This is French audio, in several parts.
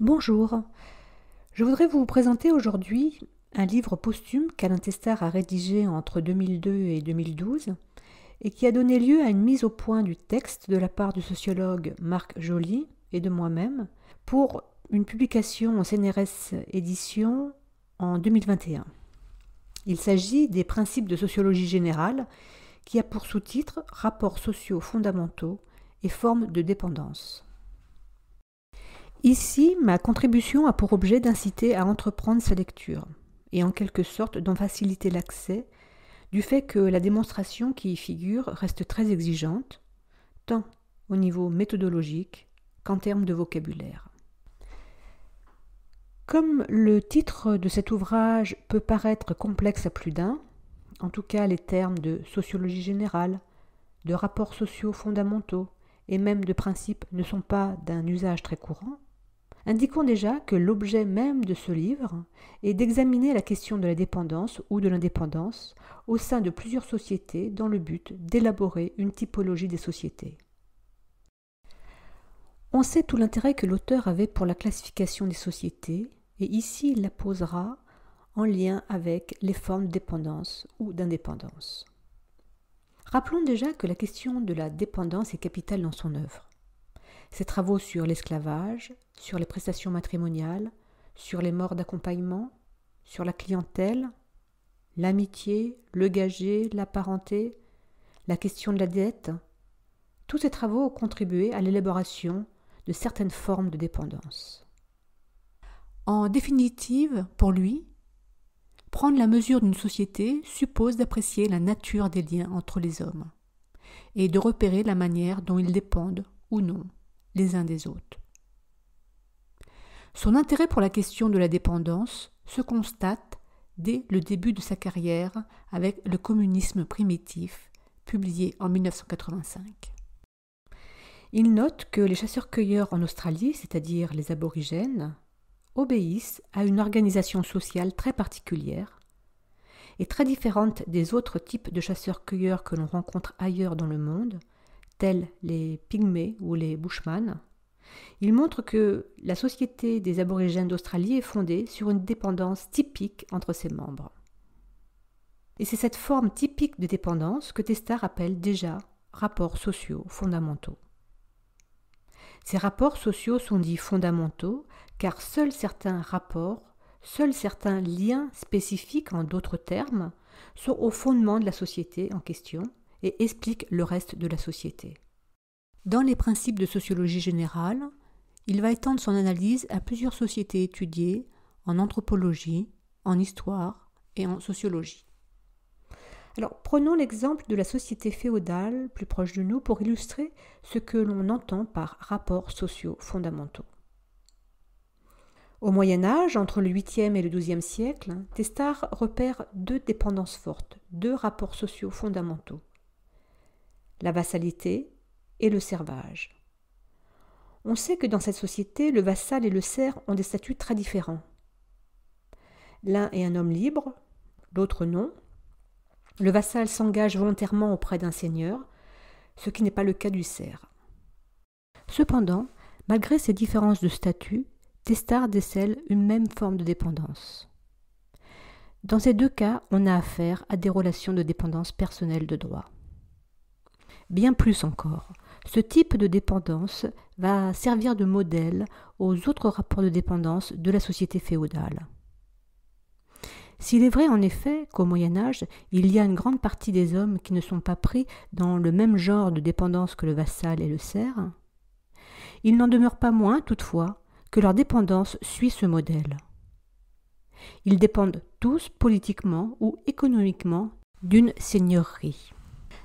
Bonjour. Je voudrais vous présenter aujourd'hui un livre posthume qu'Alain Testard a rédigé entre 2002 et 2012 et qui a donné lieu à une mise au point du texte de la part du sociologue Marc Joly et de moi-même pour une publication en CNRS édition en 2021. Il s'agit des principes de sociologie générale qui a pour sous-titre Rapports sociaux fondamentaux et formes de dépendance. Ici, ma contribution a pour objet d'inciter à entreprendre sa lecture et en quelque sorte d'en faciliter l'accès du fait que la démonstration qui y figure reste très exigeante, tant au niveau méthodologique qu'en termes de vocabulaire. Comme le titre de cet ouvrage peut paraître complexe à plus d'un, en tout cas les termes de sociologie générale, de rapports sociaux fondamentaux et même de principes ne sont pas d'un usage très courant, indiquons déjà que l'objet même de ce livre est d'examiner la question de la dépendance ou de l'indépendance au sein de plusieurs sociétés dans le but d'élaborer une typologie des sociétés. On sait tout l'intérêt que l'auteur avait pour la classification des sociétés, et ici il la posera en lien avec les formes de dépendance ou d'indépendance. Rappelons déjà que la question de la dépendance est capitale dans son œuvre. Ses travaux sur l'esclavage, sur les prestations matrimoniales, sur les morts d'accompagnement, sur la clientèle, l'amitié, le gagé, la parenté, la question de la dette, tous ces travaux ont contribué à l'élaboration de certaines formes de dépendance. En définitive, pour lui, prendre la mesure d'une société suppose d'apprécier la nature des liens entre les hommes et de repérer la manière dont ils dépendent ou non les uns des autres. Son intérêt pour la question de la dépendance se constate dès le début de sa carrière avec Le communisme primitif, publié en 1985. Il note que les chasseurs-cueilleurs en Australie, c'est-à-dire les aborigènes, obéissent à une organisation sociale très particulière et très différente des autres types de chasseurs-cueilleurs que l'on rencontre ailleurs dans le monde, tels les Pygmées ou les Bushman, il montre que la société des aborigènes d'Australie est fondée sur une dépendance typique entre ses membres. Et c'est cette forme typique de dépendance que Testa appelle déjà rapports sociaux fondamentaux. Ces rapports sociaux sont dits fondamentaux car seuls certains rapports, seuls certains liens spécifiques en d'autres termes, sont au fondement de la société en question et explique le reste de la société. Dans les principes de sociologie générale, il va étendre son analyse à plusieurs sociétés étudiées en anthropologie, en histoire et en sociologie. Alors prenons l'exemple de la société féodale plus proche de nous pour illustrer ce que l'on entend par rapports sociaux fondamentaux. Au Moyen Âge, entre le 8e et le 12e siècle, Testard repère deux dépendances fortes, deux rapports sociaux fondamentaux, la vassalité et le servage. On sait que dans cette société, le vassal et le serf ont des statuts très différents. L'un est un homme libre, l'autre non. Le vassal s'engage volontairement auprès d'un seigneur, ce qui n'est pas le cas du cerf. Cependant, malgré ces différences de statut, Testard décèle une même forme de dépendance. Dans ces deux cas, on a affaire à des relations de dépendance personnelle de droit bien plus encore. Ce type de dépendance va servir de modèle aux autres rapports de dépendance de la société féodale. S'il est vrai en effet qu'au Moyen Âge, il y a une grande partie des hommes qui ne sont pas pris dans le même genre de dépendance que le vassal et le serf, il n'en demeure pas moins toutefois que leur dépendance suit ce modèle. Ils dépendent tous politiquement ou économiquement d'une seigneurie.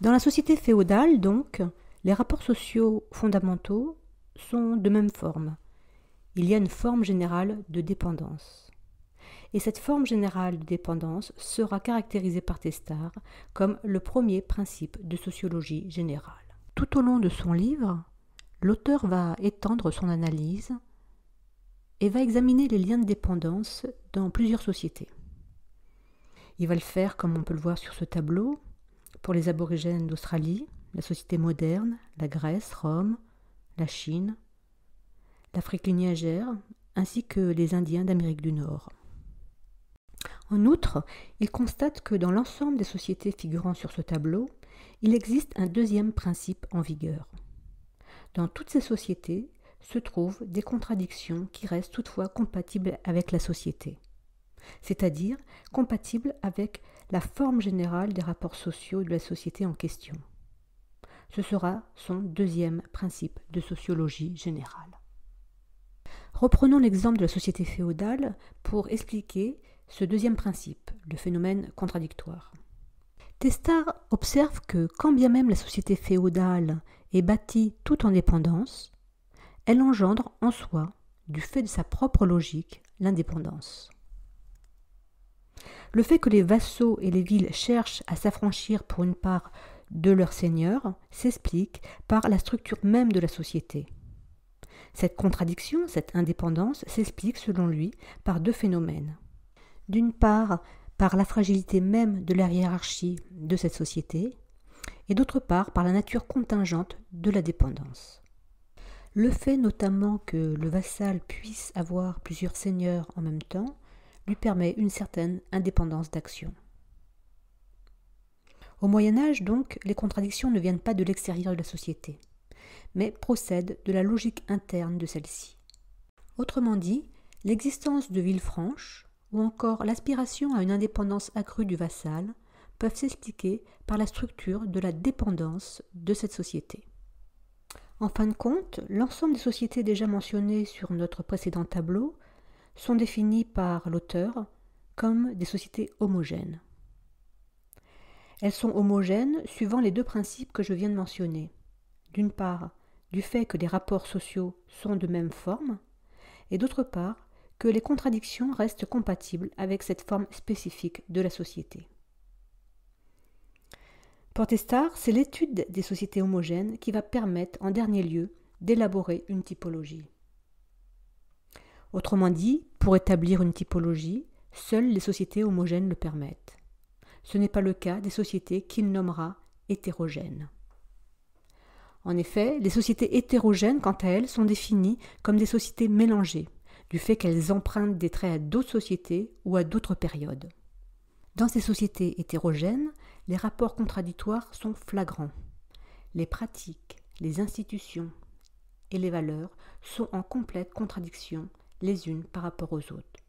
Dans la société féodale, donc, les rapports sociaux fondamentaux sont de même forme. Il y a une forme générale de dépendance. Et cette forme générale de dépendance sera caractérisée par Testard comme le premier principe de sociologie générale. Tout au long de son livre, l'auteur va étendre son analyse et va examiner les liens de dépendance dans plusieurs sociétés. Il va le faire, comme on peut le voir sur ce tableau, pour les aborigènes d'Australie, la société moderne, la Grèce, Rome, la Chine, l'Afrique lignagère, ainsi que les Indiens d'Amérique du Nord. En outre, il constate que dans l'ensemble des sociétés figurant sur ce tableau, il existe un deuxième principe en vigueur. Dans toutes ces sociétés se trouvent des contradictions qui restent toutefois compatibles avec la société, c'est-à-dire compatibles avec la forme générale des rapports sociaux de la société en question. Ce sera son deuxième principe de sociologie générale. Reprenons l'exemple de la société féodale pour expliquer ce deuxième principe, le phénomène contradictoire. Testard observe que quand bien même la société féodale est bâtie toute en dépendance, elle engendre en soi, du fait de sa propre logique, l'indépendance. Le fait que les vassaux et les villes cherchent à s'affranchir pour une part de leurs seigneurs s'explique par la structure même de la société. Cette contradiction, cette indépendance s'explique selon lui par deux phénomènes. D'une part, par la fragilité même de la hiérarchie de cette société, et d'autre part par la nature contingente de la dépendance. Le fait notamment que le vassal puisse avoir plusieurs seigneurs en même temps lui permet une certaine indépendance d'action. Au Moyen Âge, donc, les contradictions ne viennent pas de l'extérieur de la société, mais procèdent de la logique interne de celle-ci. Autrement dit, l'existence de villes franches, ou encore l'aspiration à une indépendance accrue du vassal, peuvent s'expliquer par la structure de la dépendance de cette société. En fin de compte, l'ensemble des sociétés déjà mentionnées sur notre précédent tableau sont définies par l'auteur comme des sociétés homogènes. Elles sont homogènes suivant les deux principes que je viens de mentionner. D'une part, du fait que les rapports sociaux sont de même forme, et d'autre part, que les contradictions restent compatibles avec cette forme spécifique de la société. Testard, c'est l'étude des sociétés homogènes qui va permettre en dernier lieu d'élaborer une typologie. Autrement dit, pour établir une typologie, seules les sociétés homogènes le permettent. Ce n'est pas le cas des sociétés qu'il nommera hétérogènes. En effet, les sociétés hétérogènes, quant à elles, sont définies comme des sociétés mélangées, du fait qu'elles empruntent des traits à d'autres sociétés ou à d'autres périodes. Dans ces sociétés hétérogènes, les rapports contradictoires sont flagrants. Les pratiques, les institutions et les valeurs sont en complète contradiction les unes par rapport aux autres.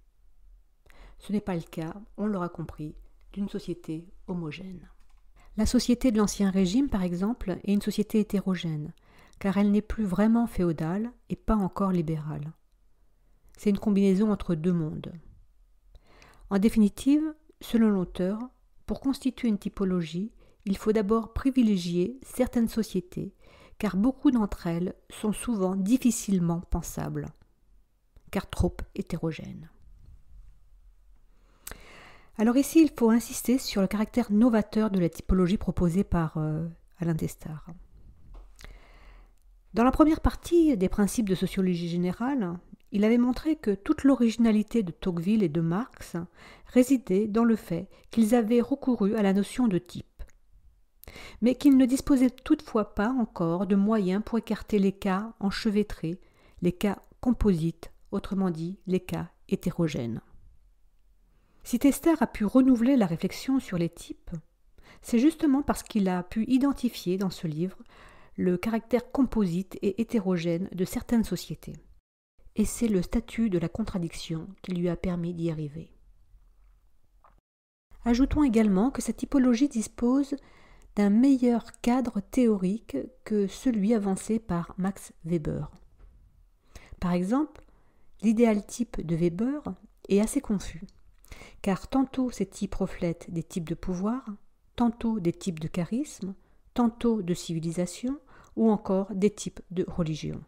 Ce n'est pas le cas, on l'aura compris, d'une société homogène. La société de l'Ancien Régime, par exemple, est une société hétérogène, car elle n'est plus vraiment féodale et pas encore libérale. C'est une combinaison entre deux mondes. En définitive, selon l'auteur, pour constituer une typologie, il faut d'abord privilégier certaines sociétés, car beaucoup d'entre elles sont souvent difficilement pensables car trop hétérogène. Alors ici, il faut insister sur le caractère novateur de la typologie proposée par euh, Alain Destard. Dans la première partie des principes de sociologie générale, il avait montré que toute l'originalité de Tocqueville et de Marx résidait dans le fait qu'ils avaient recouru à la notion de type, mais qu'ils ne disposaient toutefois pas encore de moyens pour écarter les cas enchevêtrés, les cas composites autrement dit les cas hétérogènes. Si Tester a pu renouveler la réflexion sur les types, c'est justement parce qu'il a pu identifier dans ce livre le caractère composite et hétérogène de certaines sociétés. Et c'est le statut de la contradiction qui lui a permis d'y arriver. Ajoutons également que cette typologie dispose d'un meilleur cadre théorique que celui avancé par Max Weber. Par exemple, L'idéal type de Weber est assez confus, car tantôt ces types reflètent des types de pouvoir, tantôt des types de charisme, tantôt de civilisation ou encore des types de religion.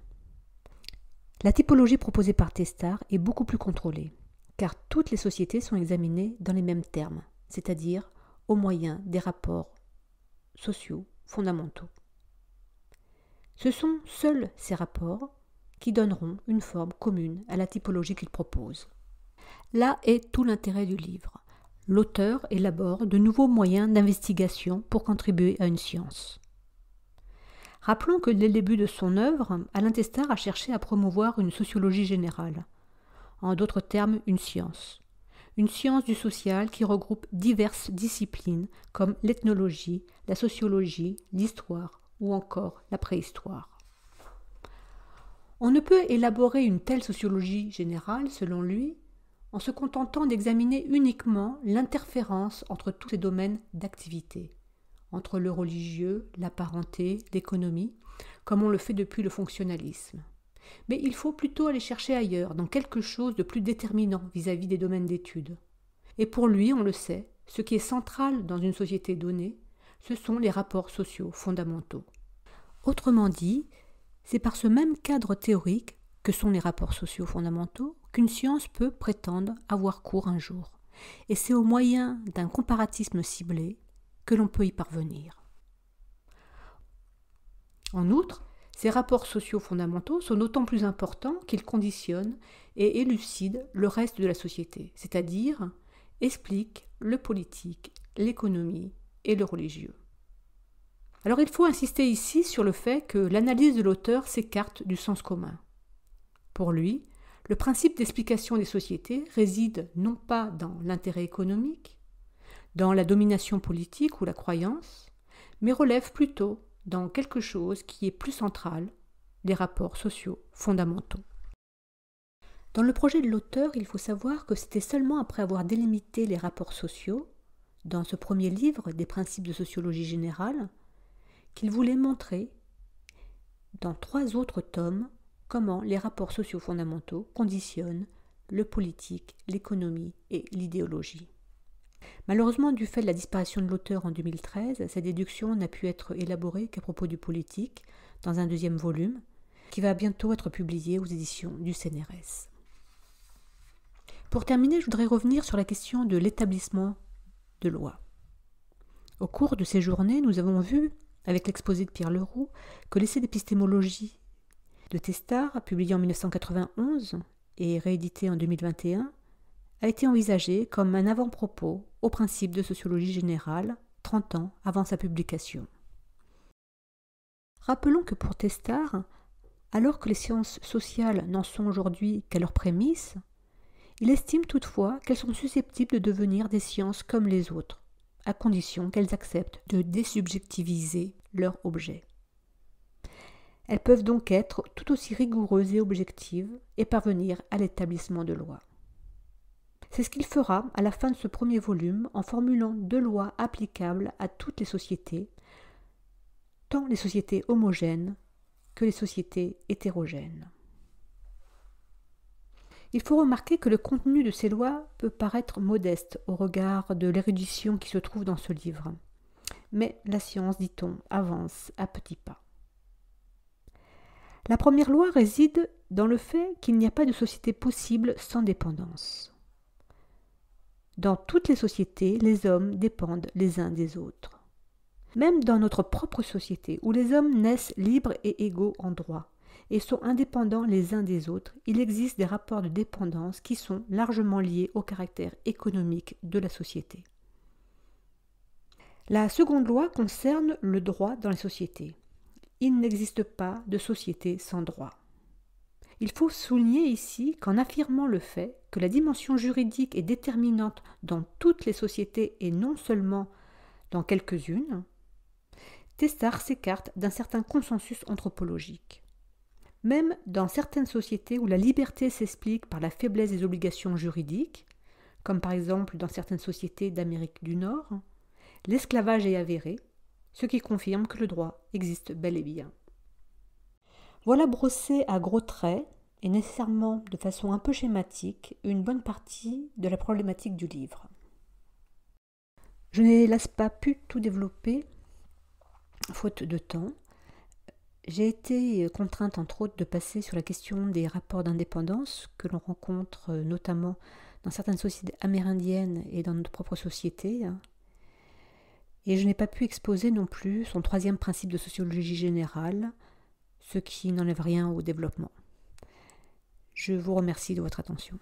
La typologie proposée par Testard est beaucoup plus contrôlée, car toutes les sociétés sont examinées dans les mêmes termes, c'est-à-dire au moyen des rapports sociaux fondamentaux. Ce sont seuls ces rapports qui donneront une forme commune à la typologie qu'il propose. Là est tout l'intérêt du livre. L'auteur élabore de nouveaux moyens d'investigation pour contribuer à une science. Rappelons que dès le début de son œuvre, Alain Testard a cherché à promouvoir une sociologie générale, en d'autres termes une science. Une science du social qui regroupe diverses disciplines comme l'ethnologie, la sociologie, l'histoire ou encore la préhistoire. On ne peut élaborer une telle sociologie générale, selon lui, en se contentant d'examiner uniquement l'interférence entre tous ces domaines d'activité, entre le religieux, la parenté, l'économie, comme on le fait depuis le fonctionnalisme. Mais il faut plutôt aller chercher ailleurs, dans quelque chose de plus déterminant vis-à-vis des domaines d'études. Et pour lui, on le sait, ce qui est central dans une société donnée, ce sont les rapports sociaux fondamentaux. Autrement dit, c'est par ce même cadre théorique que sont les rapports sociaux fondamentaux qu'une science peut prétendre avoir cours un jour. Et c'est au moyen d'un comparatisme ciblé que l'on peut y parvenir. En outre, ces rapports sociaux fondamentaux sont d'autant plus importants qu'ils conditionnent et élucident le reste de la société, c'est-à-dire expliquent le politique, l'économie et le religieux. Alors il faut insister ici sur le fait que l'analyse de l'auteur s'écarte du sens commun. Pour lui, le principe d'explication des sociétés réside non pas dans l'intérêt économique, dans la domination politique ou la croyance, mais relève plutôt dans quelque chose qui est plus central, les rapports sociaux fondamentaux. Dans le projet de l'auteur, il faut savoir que c'était seulement après avoir délimité les rapports sociaux, dans ce premier livre des principes de sociologie générale, qu'il voulait montrer dans trois autres tomes comment les rapports sociaux fondamentaux conditionnent le politique, l'économie et l'idéologie. Malheureusement, du fait de la disparition de l'auteur en 2013, cette déduction n'a pu être élaborée qu'à propos du politique, dans un deuxième volume, qui va bientôt être publié aux éditions du CNRS. Pour terminer, je voudrais revenir sur la question de l'établissement de loi. Au cours de ces journées, nous avons vu avec l'exposé de Pierre Leroux, que l'essai d'épistémologie de Testard, publié en 1991 et réédité en 2021, a été envisagé comme un avant-propos au principe de sociologie générale 30 ans avant sa publication. Rappelons que pour Testard, alors que les sciences sociales n'en sont aujourd'hui qu'à leurs prémices, il estime toutefois qu'elles sont susceptibles de devenir des sciences comme les autres, à condition qu'elles acceptent de désubjectiviser leur objet. Elles peuvent donc être tout aussi rigoureuses et objectives et parvenir à l'établissement de lois. C'est ce qu'il fera à la fin de ce premier volume en formulant deux lois applicables à toutes les sociétés, tant les sociétés homogènes que les sociétés hétérogènes. Il faut remarquer que le contenu de ces lois peut paraître modeste au regard de l'érudition qui se trouve dans ce livre. Mais la science, dit-on, avance à petits pas. La première loi réside dans le fait qu'il n'y a pas de société possible sans dépendance. Dans toutes les sociétés, les hommes dépendent les uns des autres. Même dans notre propre société, où les hommes naissent libres et égaux en droit, et sont indépendants les uns des autres, il existe des rapports de dépendance qui sont largement liés au caractère économique de la société. La seconde loi concerne le droit dans les sociétés. Il n'existe pas de société sans droit. Il faut souligner ici qu'en affirmant le fait que la dimension juridique est déterminante dans toutes les sociétés et non seulement dans quelques-unes, Testard s'écarte d'un certain consensus anthropologique. Même dans certaines sociétés où la liberté s'explique par la faiblesse des obligations juridiques, comme par exemple dans certaines sociétés d'Amérique du Nord, l'esclavage est avéré, ce qui confirme que le droit existe bel et bien. Voilà brossé à gros traits, et nécessairement de façon un peu schématique, une bonne partie de la problématique du livre. Je n'ai hélas pas pu tout développer, faute de temps, j'ai été euh, contrainte, entre autres, de passer sur la question des rapports d'indépendance que l'on rencontre euh, notamment dans certaines sociétés amérindiennes et dans notre propre société. Hein. Et je n'ai pas pu exposer non plus son troisième principe de sociologie générale, ce qui n'enlève rien au développement. Je vous remercie de votre attention.